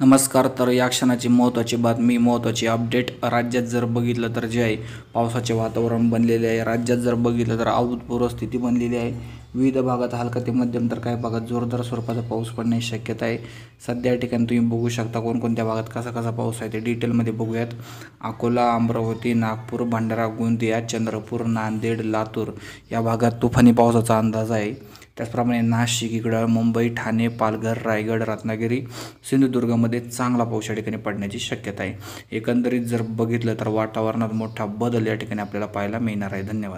नमस्कार तर या क्षणाची महत्त्वाची बातमी महत्त्वाची अपडेट राज्यात जर बघितलं तर जे आहे पावसाचे वातावरण बनलेले आहे राज्यात जर बघितलं तर अभूतपूर्व स्थिती बनलेली आहे विविध भागात हलका ते मध्यम तर काही भागात जोरदार स्वरूपाचा पाऊस पडण्याची शक्यता आहे सध्या या ठिकाणी तुम्ही बघू शकता कोणकोणत्या भागात कसा कसा पाऊस आहे ते डिटेलमध्ये बघूयात अकोला अमरावती नागपूर भंडारा गोंदिया चंद्रपूर नांदेड लातूर या भागात तुफानी पावसाचा अंदाज आहे त्याचप्रमाणे नाशिक इकडं मुंबई ठाणे पालघर रायगड रत्नागिरी सिंधुदुर्गमध्ये चांगला पाऊस या ठिकाणी पडण्याची शक्यता आहे एकंदरीत जर बघितलं तर वातावरणात मोठा बदल या ठिकाणी आपल्याला पाहायला मिळणार आहे धन्यवाद